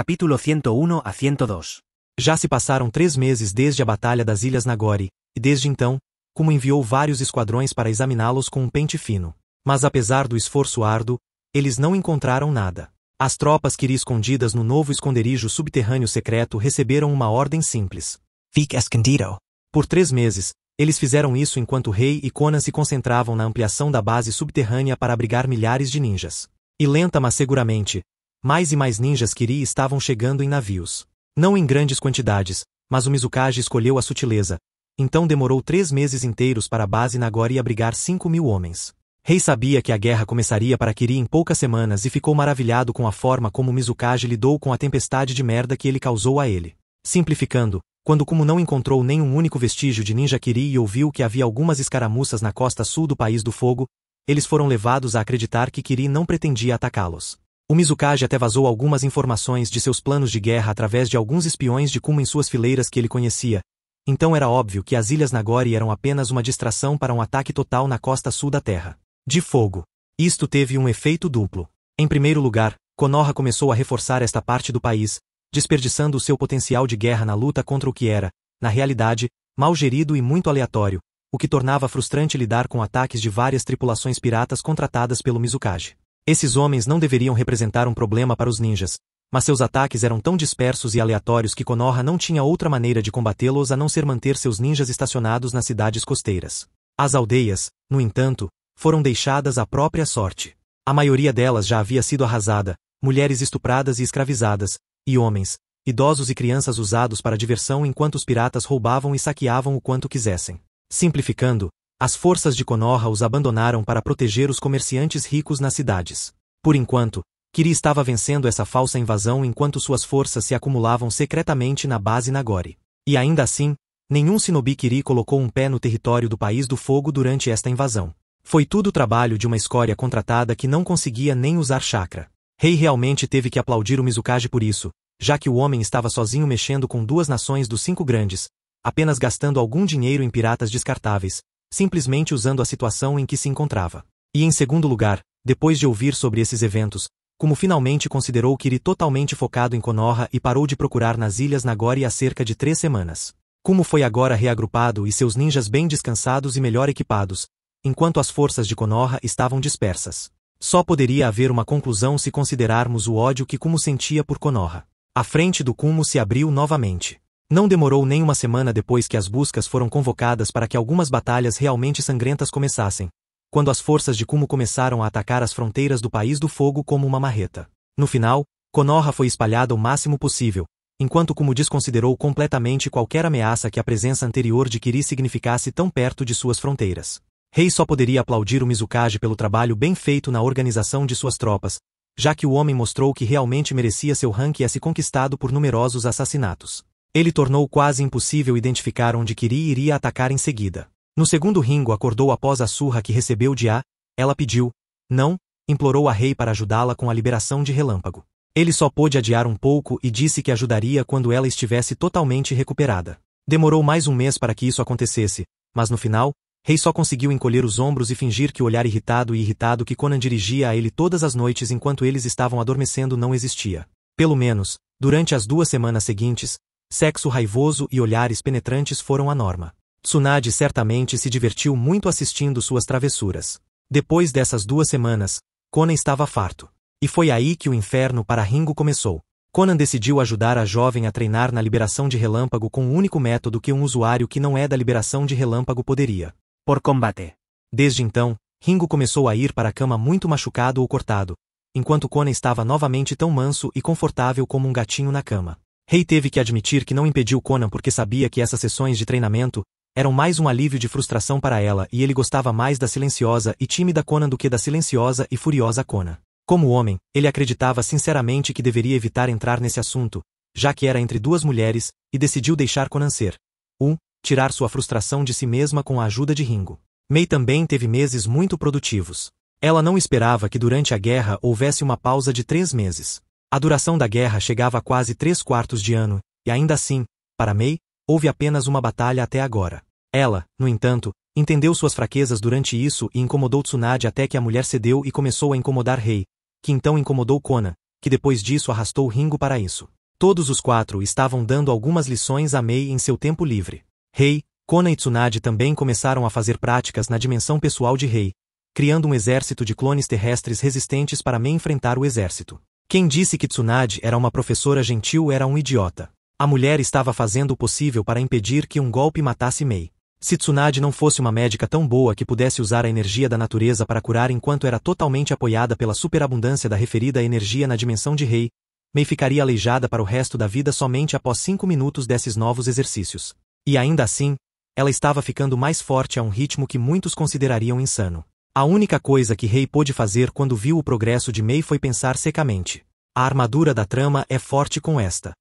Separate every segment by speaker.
Speaker 1: Capítulo 101 a 102 Já se passaram três meses desde a Batalha das Ilhas Nagori, e desde então, como enviou vários esquadrões para examiná-los com um pente fino. Mas apesar do esforço árduo, eles não encontraram nada. As tropas que iriam escondidas no novo esconderijo subterrâneo secreto receberam uma ordem simples. Fique escondido. Por três meses, eles fizeram isso enquanto Rei e Conan se concentravam na ampliação da base subterrânea para abrigar milhares de ninjas. E lenta mas seguramente, mais e mais ninjas Kiri estavam chegando em navios. Não em grandes quantidades, mas o Mizukage escolheu a sutileza. Então demorou três meses inteiros para a base Nagori abrigar cinco mil homens. Rei sabia que a guerra começaria para Kiri em poucas semanas e ficou maravilhado com a forma como Mizukage lidou com a tempestade de merda que ele causou a ele. Simplificando, quando Kumo não encontrou nenhum único vestígio de ninja Kiri e ouviu que havia algumas escaramuças na costa sul do País do Fogo, eles foram levados a acreditar que Kiri não pretendia atacá-los. O Mizukage até vazou algumas informações de seus planos de guerra através de alguns espiões de Kuma em suas fileiras que ele conhecia, então era óbvio que as Ilhas Nagori eram apenas uma distração para um ataque total na costa sul da Terra. De fogo. Isto teve um efeito duplo. Em primeiro lugar, Konoha começou a reforçar esta parte do país, desperdiçando o seu potencial de guerra na luta contra o que era, na realidade, mal gerido e muito aleatório, o que tornava frustrante lidar com ataques de várias tripulações piratas contratadas pelo Mizukage. Esses homens não deveriam representar um problema para os ninjas, mas seus ataques eram tão dispersos e aleatórios que Konoha não tinha outra maneira de combatê-los a não ser manter seus ninjas estacionados nas cidades costeiras. As aldeias, no entanto, foram deixadas à própria sorte. A maioria delas já havia sido arrasada, mulheres estupradas e escravizadas, e homens, idosos e crianças usados para diversão enquanto os piratas roubavam e saqueavam o quanto quisessem. Simplificando, as forças de Konoha os abandonaram para proteger os comerciantes ricos nas cidades. Por enquanto, Kiri estava vencendo essa falsa invasão enquanto suas forças se acumulavam secretamente na base Nagori. E ainda assim, nenhum Shinobi Kiri colocou um pé no território do País do Fogo durante esta invasão. Foi tudo trabalho de uma escória contratada que não conseguia nem usar chakra. Rei realmente teve que aplaudir o Mizukage por isso, já que o homem estava sozinho mexendo com duas nações dos cinco grandes, apenas gastando algum dinheiro em piratas descartáveis, simplesmente usando a situação em que se encontrava. E em segundo lugar, depois de ouvir sobre esses eventos, como finalmente considerou Kiri totalmente focado em Konoha e parou de procurar nas Ilhas Nagori há cerca de três semanas. Como foi agora reagrupado e seus ninjas bem descansados e melhor equipados, enquanto as forças de Konoha estavam dispersas. Só poderia haver uma conclusão se considerarmos o ódio que Kumo sentia por Konoha. A frente do Kumo se abriu novamente. Não demorou nem uma semana depois que as buscas foram convocadas para que algumas batalhas realmente sangrentas começassem, quando as forças de Kumo começaram a atacar as fronteiras do País do Fogo como uma marreta. No final, Konoha foi espalhada o máximo possível, enquanto Kumo desconsiderou completamente qualquer ameaça que a presença anterior de Kiri significasse tão perto de suas fronteiras. Rei só poderia aplaudir o Mizukage pelo trabalho bem feito na organização de suas tropas, já que o homem mostrou que realmente merecia seu rank e a se conquistado por numerosos assassinatos. Ele tornou quase impossível identificar onde Kiri iria atacar em seguida. No segundo Ringo acordou após a surra que recebeu de A, ela pediu, não, implorou a rei para ajudá-la com a liberação de relâmpago. Ele só pôde adiar um pouco e disse que ajudaria quando ela estivesse totalmente recuperada. Demorou mais um mês para que isso acontecesse, mas no final, Rei só conseguiu encolher os ombros e fingir que o olhar irritado e irritado que Conan dirigia a ele todas as noites enquanto eles estavam adormecendo não existia. Pelo menos, durante as duas semanas seguintes, Sexo raivoso e olhares penetrantes foram a norma. Tsunade certamente se divertiu muito assistindo suas travessuras. Depois dessas duas semanas, Conan estava farto. E foi aí que o inferno para Ringo começou. Conan decidiu ajudar a jovem a treinar na liberação de relâmpago com o único método que um usuário que não é da liberação de relâmpago poderia. Por combate. Desde então, Ringo começou a ir para a cama muito machucado ou cortado, enquanto Conan estava novamente tão manso e confortável como um gatinho na cama. Rei teve que admitir que não impediu Conan porque sabia que essas sessões de treinamento eram mais um alívio de frustração para ela e ele gostava mais da silenciosa e tímida Conan do que da silenciosa e furiosa Conan. Como homem, ele acreditava sinceramente que deveria evitar entrar nesse assunto, já que era entre duas mulheres, e decidiu deixar Conan ser. 1. Um, tirar sua frustração de si mesma com a ajuda de Ringo. Mei também teve meses muito produtivos. Ela não esperava que durante a guerra houvesse uma pausa de três meses. A duração da guerra chegava a quase três quartos de ano, e ainda assim, para May, houve apenas uma batalha até agora. Ela, no entanto, entendeu suas fraquezas durante isso e incomodou Tsunade até que a mulher cedeu e começou a incomodar Rei, que então incomodou Kona, que depois disso arrastou Ringo para isso. Todos os quatro estavam dando algumas lições a Mei em seu tempo livre. Rei, Kona e Tsunade também começaram a fazer práticas na dimensão pessoal de Rei, criando um exército de clones terrestres resistentes para Mei enfrentar o exército. Quem disse que Tsunade era uma professora gentil era um idiota. A mulher estava fazendo o possível para impedir que um golpe matasse Mei. Se Tsunade não fosse uma médica tão boa que pudesse usar a energia da natureza para curar enquanto era totalmente apoiada pela superabundância da referida energia na dimensão de Rei, Mei ficaria aleijada para o resto da vida somente após cinco minutos desses novos exercícios. E ainda assim, ela estava ficando mais forte a um ritmo que muitos considerariam insano. A única coisa que Rei pôde fazer quando viu o progresso de Mei foi pensar secamente. A armadura da trama é forte com esta.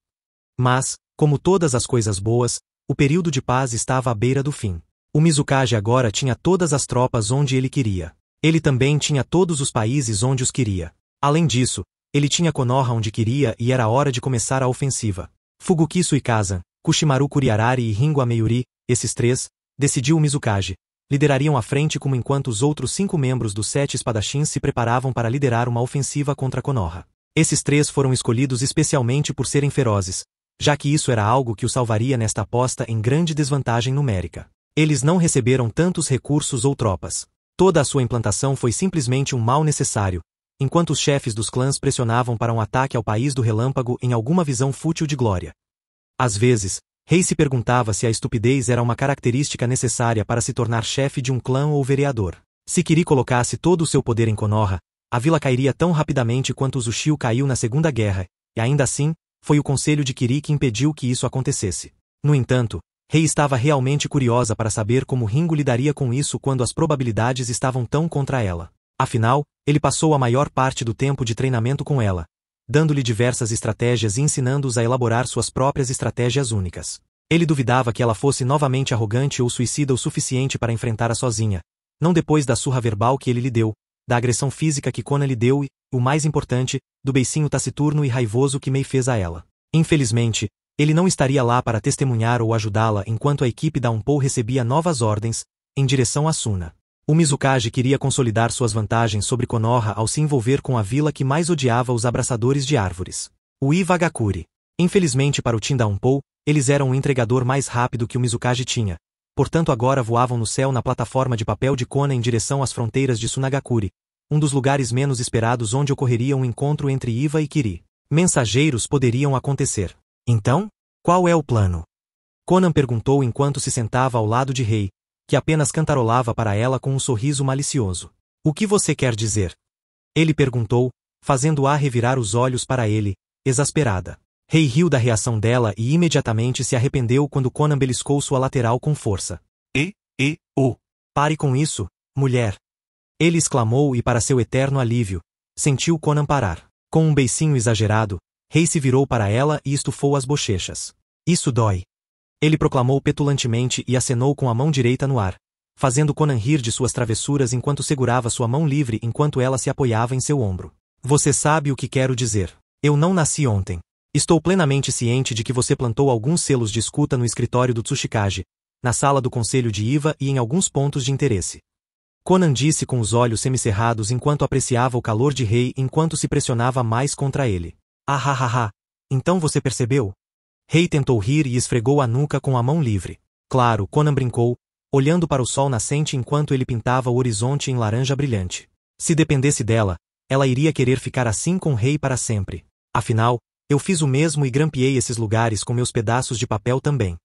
Speaker 1: Mas, como todas as coisas boas, o período de paz estava à beira do fim. O Mizukage agora tinha todas as tropas onde ele queria. Ele também tinha todos os países onde os queria. Além disso, ele tinha Konoha onde queria e era hora de começar a ofensiva. Fuguki Suikazan, Kushimaru Kuriarari e Ringo Ameyuri, esses três, decidiu o Mizukage, liderariam a frente como enquanto os outros cinco membros dos sete espadachins se preparavam para liderar uma ofensiva contra Konoha. Esses três foram escolhidos especialmente por serem ferozes, já que isso era algo que o salvaria nesta aposta em grande desvantagem numérica. Eles não receberam tantos recursos ou tropas. Toda a sua implantação foi simplesmente um mal necessário, enquanto os chefes dos clãs pressionavam para um ataque ao país do relâmpago em alguma visão fútil de glória. Às vezes, Rei se perguntava se a estupidez era uma característica necessária para se tornar chefe de um clã ou vereador. Se Kiri colocasse todo o seu poder em Konoha, a vila cairia tão rapidamente quanto Zushio caiu na Segunda Guerra, e ainda assim, foi o conselho de Kiri que impediu que isso acontecesse. No entanto, Rei estava realmente curiosa para saber como Ringo lidaria com isso quando as probabilidades estavam tão contra ela. Afinal, ele passou a maior parte do tempo de treinamento com ela, dando-lhe diversas estratégias e ensinando-os a elaborar suas próprias estratégias únicas. Ele duvidava que ela fosse novamente arrogante ou suicida o suficiente para enfrentar a sozinha, não depois da surra verbal que ele lhe deu, da agressão física que Conan lhe deu e, o mais importante, do beicinho taciturno e raivoso que May fez a ela. Infelizmente, ele não estaria lá para testemunhar ou ajudá-la enquanto a equipe da Unpou recebia novas ordens, em direção a Suna. O Mizukage queria consolidar suas vantagens sobre Konoha ao se envolver com a vila que mais odiava os abraçadores de árvores. O Iwagakuri. Infelizmente para o Tindaunpou, eles eram o entregador mais rápido que o Mizukage tinha, portanto agora voavam no céu na plataforma de papel de Kona em direção às fronteiras de Sunagakuri, um dos lugares menos esperados onde ocorreria um encontro entre Iva e Kiri. Mensageiros poderiam acontecer. Então, qual é o plano? Conan perguntou enquanto se sentava ao lado de Rei, que apenas cantarolava para ela com um sorriso malicioso. O que você quer dizer? Ele perguntou, fazendo-a revirar os olhos para ele, exasperada. Rei riu da reação dela e imediatamente se arrependeu quando Conan beliscou sua lateral com força. E, e, o. Oh. Pare com isso, mulher. Ele exclamou e para seu eterno alívio, sentiu Conan parar. Com um beicinho exagerado, Rei se virou para ela e estufou as bochechas. Isso dói. Ele proclamou petulantemente e acenou com a mão direita no ar, fazendo Conan rir de suas travessuras enquanto segurava sua mão livre enquanto ela se apoiava em seu ombro. Você sabe o que quero dizer. Eu não nasci ontem. Estou plenamente ciente de que você plantou alguns selos de escuta no escritório do Tsushikage, na sala do conselho de Iva e em alguns pontos de interesse. Conan disse com os olhos semicerrados enquanto apreciava o calor de Rei enquanto se pressionava mais contra ele. Ah ha ha ha. Então você percebeu? Rei tentou rir e esfregou a nuca com a mão livre. Claro, Conan brincou, olhando para o sol nascente enquanto ele pintava o horizonte em laranja brilhante. Se dependesse dela, ela iria querer ficar assim com o rei para sempre. Afinal, eu fiz o mesmo e grampeei esses lugares com meus pedaços de papel também.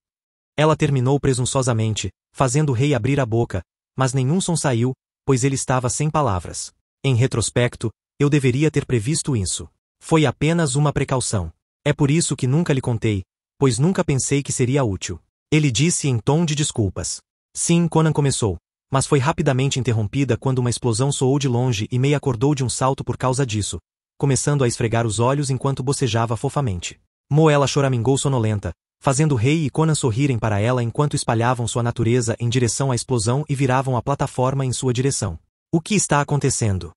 Speaker 1: Ela terminou presunçosamente, fazendo o rei abrir a boca, mas nenhum som saiu, pois ele estava sem palavras. Em retrospecto, eu deveria ter previsto isso. Foi apenas uma precaução. É por isso que nunca lhe contei, pois nunca pensei que seria útil. Ele disse em tom de desculpas. Sim, Conan começou, mas foi rapidamente interrompida quando uma explosão soou de longe e Mei acordou de um salto por causa disso, começando a esfregar os olhos enquanto bocejava fofamente. Moela choramingou sonolenta, fazendo Rei e Conan sorrirem para ela enquanto espalhavam sua natureza em direção à explosão e viravam a plataforma em sua direção. O que está acontecendo?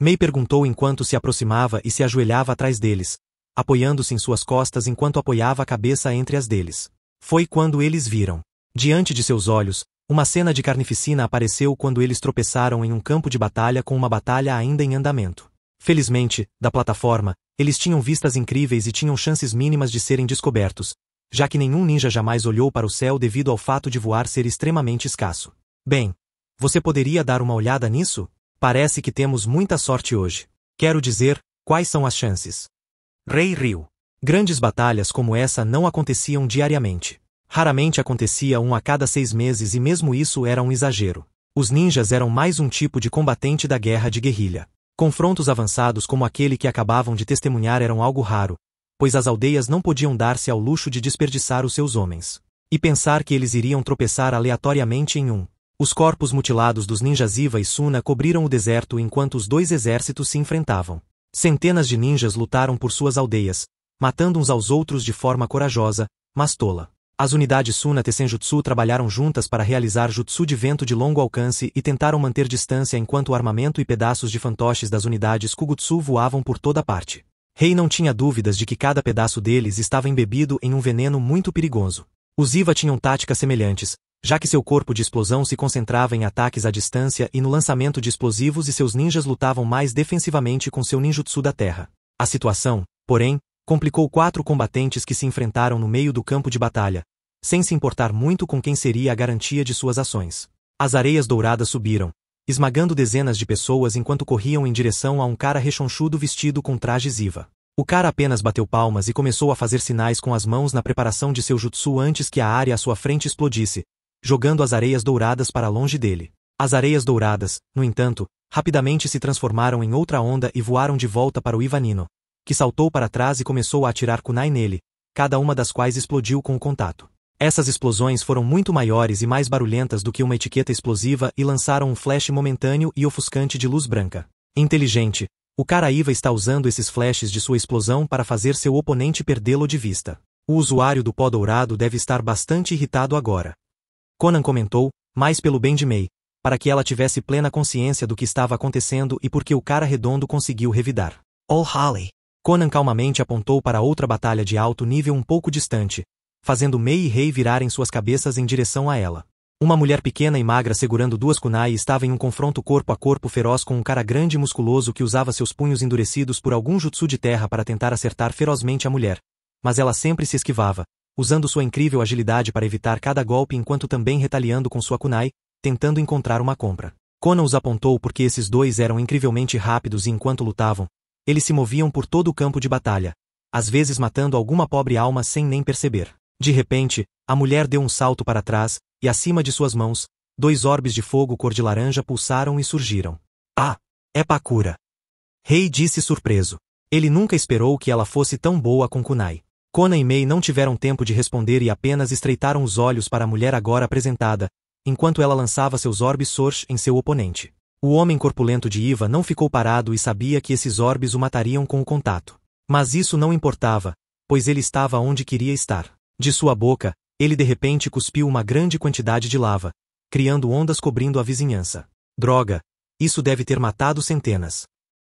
Speaker 1: Mei perguntou enquanto se aproximava e se ajoelhava atrás deles, apoiando-se em suas costas enquanto apoiava a cabeça entre as deles. Foi quando eles viram. Diante de seus olhos, uma cena de carnificina apareceu quando eles tropeçaram em um campo de batalha com uma batalha ainda em andamento. Felizmente, da plataforma, eles tinham vistas incríveis e tinham chances mínimas de serem descobertos, já que nenhum ninja jamais olhou para o céu devido ao fato de voar ser extremamente escasso. Bem, você poderia dar uma olhada nisso? Parece que temos muita sorte hoje. Quero dizer, quais são as chances? Rei riu. Grandes batalhas como essa não aconteciam diariamente. Raramente acontecia um a cada seis meses e mesmo isso era um exagero. Os ninjas eram mais um tipo de combatente da guerra de guerrilha. Confrontos avançados como aquele que acabavam de testemunhar eram algo raro, pois as aldeias não podiam dar-se ao luxo de desperdiçar os seus homens. E pensar que eles iriam tropeçar aleatoriamente em um. Os corpos mutilados dos ninjas Iva e Suna cobriram o deserto enquanto os dois exércitos se enfrentavam. Centenas de ninjas lutaram por suas aldeias, matando uns aos outros de forma corajosa, mas tola. As unidades Suna e Senjutsu trabalharam juntas para realizar jutsu de vento de longo alcance e tentaram manter distância enquanto o armamento e pedaços de fantoches das unidades Kugutsu voavam por toda parte. Rei não tinha dúvidas de que cada pedaço deles estava embebido em um veneno muito perigoso. Os Iva tinham táticas semelhantes, já que seu corpo de explosão se concentrava em ataques à distância e no lançamento de explosivos e seus ninjas lutavam mais defensivamente com seu ninjutsu da terra. A situação, porém, complicou quatro combatentes que se enfrentaram no meio do campo de batalha, sem se importar muito com quem seria a garantia de suas ações. As areias douradas subiram, esmagando dezenas de pessoas enquanto corriam em direção a um cara rechonchudo vestido com traje ziva. O cara apenas bateu palmas e começou a fazer sinais com as mãos na preparação de seu jutsu antes que a área à sua frente explodisse, jogando as areias douradas para longe dele. As areias douradas, no entanto, rapidamente se transformaram em outra onda e voaram de volta para o Ivanino, que saltou para trás e começou a atirar kunai nele, cada uma das quais explodiu com o contato. Essas explosões foram muito maiores e mais barulhentas do que uma etiqueta explosiva e lançaram um flash momentâneo e ofuscante de luz branca. Inteligente, o cara Iva está usando esses flashes de sua explosão para fazer seu oponente perdê-lo de vista. O usuário do pó dourado deve estar bastante irritado agora. Conan comentou, mais pelo bem de May, para que ela tivesse plena consciência do que estava acontecendo e porque o cara redondo conseguiu revidar. All Hallie. Conan calmamente apontou para outra batalha de alto nível um pouco distante, fazendo May e Rei virarem suas cabeças em direção a ela. Uma mulher pequena e magra segurando duas kunai estava em um confronto corpo a corpo feroz com um cara grande e musculoso que usava seus punhos endurecidos por algum jutsu de terra para tentar acertar ferozmente a mulher. Mas ela sempre se esquivava, usando sua incrível agilidade para evitar cada golpe enquanto também retaliando com sua kunai, tentando encontrar uma compra. Conan os apontou porque esses dois eram incrivelmente rápidos e enquanto lutavam, eles se moviam por todo o campo de batalha, às vezes matando alguma pobre alma sem nem perceber. De repente, a mulher deu um salto para trás, e acima de suas mãos, dois orbes de fogo cor de laranja pulsaram e surgiram. Ah! É Pakura! Rei disse surpreso. Ele nunca esperou que ela fosse tão boa com Kunai. Conan e May não tiveram tempo de responder e apenas estreitaram os olhos para a mulher agora apresentada, enquanto ela lançava seus orbes Sorsh em seu oponente. O homem corpulento de Iva não ficou parado e sabia que esses orbes o matariam com o contato. Mas isso não importava, pois ele estava onde queria estar. De sua boca, ele de repente cuspiu uma grande quantidade de lava, criando ondas cobrindo a vizinhança. Droga! Isso deve ter matado centenas.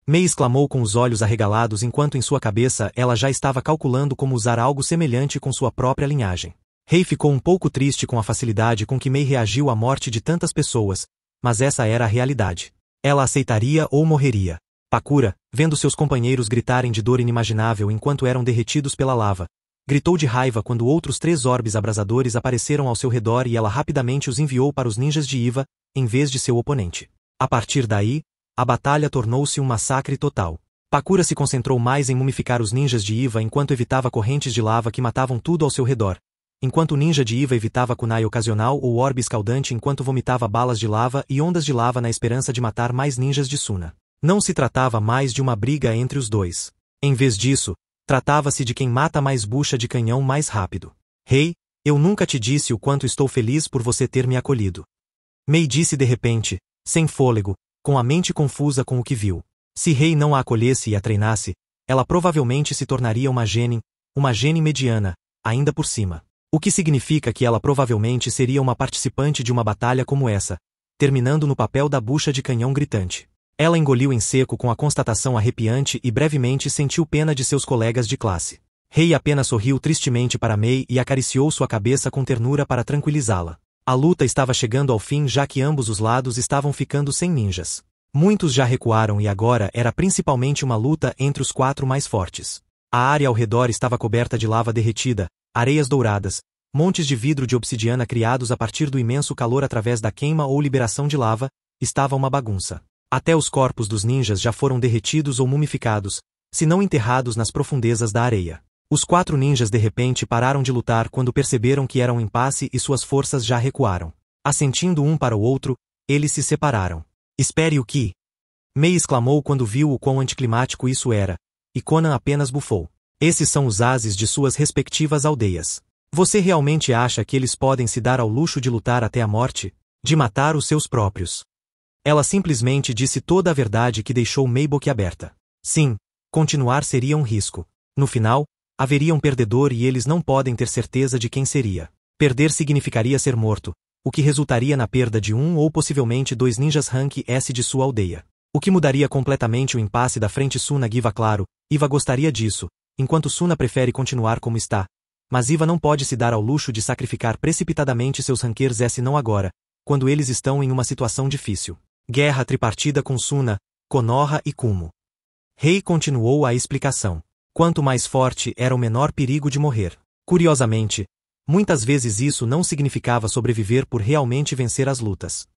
Speaker 1: May exclamou com os olhos arregalados enquanto em sua cabeça ela já estava calculando como usar algo semelhante com sua própria linhagem. Rei ficou um pouco triste com a facilidade com que May reagiu à morte de tantas pessoas, mas essa era a realidade. Ela aceitaria ou morreria. Pakura, vendo seus companheiros gritarem de dor inimaginável enquanto eram derretidos pela lava, gritou de raiva quando outros três orbes abrasadores apareceram ao seu redor e ela rapidamente os enviou para os ninjas de Iva, em vez de seu oponente. A partir daí, a batalha tornou-se um massacre total. Pakura se concentrou mais em mumificar os ninjas de Iva enquanto evitava correntes de lava que matavam tudo ao seu redor. Enquanto o ninja de Iva evitava kunai ocasional ou orbe escaldante enquanto vomitava balas de lava e ondas de lava na esperança de matar mais ninjas de Suna. Não se tratava mais de uma briga entre os dois. Em vez disso, tratava-se de quem mata mais bucha de canhão mais rápido. Rei, hey, eu nunca te disse o quanto estou feliz por você ter me acolhido. Mei disse de repente, sem fôlego, com a mente confusa com o que viu. Se Rei não a acolhesse e a treinasse, ela provavelmente se tornaria uma genin, uma genin mediana, ainda por cima. O que significa que ela provavelmente seria uma participante de uma batalha como essa, terminando no papel da bucha de canhão gritante. Ela engoliu em seco com a constatação arrepiante e brevemente sentiu pena de seus colegas de classe. Rei apenas sorriu tristemente para Mei e acariciou sua cabeça com ternura para tranquilizá-la. A luta estava chegando ao fim já que ambos os lados estavam ficando sem ninjas. Muitos já recuaram e agora era principalmente uma luta entre os quatro mais fortes. A área ao redor estava coberta de lava derretida, areias douradas, montes de vidro de obsidiana criados a partir do imenso calor através da queima ou liberação de lava, estava uma bagunça. Até os corpos dos ninjas já foram derretidos ou mumificados, se não enterrados nas profundezas da areia. Os quatro ninjas de repente pararam de lutar quando perceberam que era um impasse e suas forças já recuaram. Assentindo um para o outro, eles se separaram. Espere o que? Mei exclamou quando viu o quão anticlimático isso era, e Conan apenas bufou. Esses são os ases de suas respectivas aldeias. Você realmente acha que eles podem se dar ao luxo de lutar até a morte? De matar os seus próprios? Ela simplesmente disse toda a verdade que deixou Mei boquiaberta. Sim, continuar seria um risco. No final, haveria um perdedor e eles não podem ter certeza de quem seria. Perder significaria ser morto, o que resultaria na perda de um ou possivelmente dois ninjas rank S de sua aldeia. O que mudaria completamente o impasse da frente Suna-Giva claro, Iva gostaria disso, enquanto Suna prefere continuar como está. Mas Iva não pode se dar ao luxo de sacrificar precipitadamente seus rankers S não agora, quando eles estão em uma situação difícil. Guerra tripartida com Suna, Konoha e Kumo. Rei continuou a explicação. Quanto mais forte era o menor perigo de morrer. Curiosamente, muitas vezes isso não significava sobreviver por realmente vencer as lutas.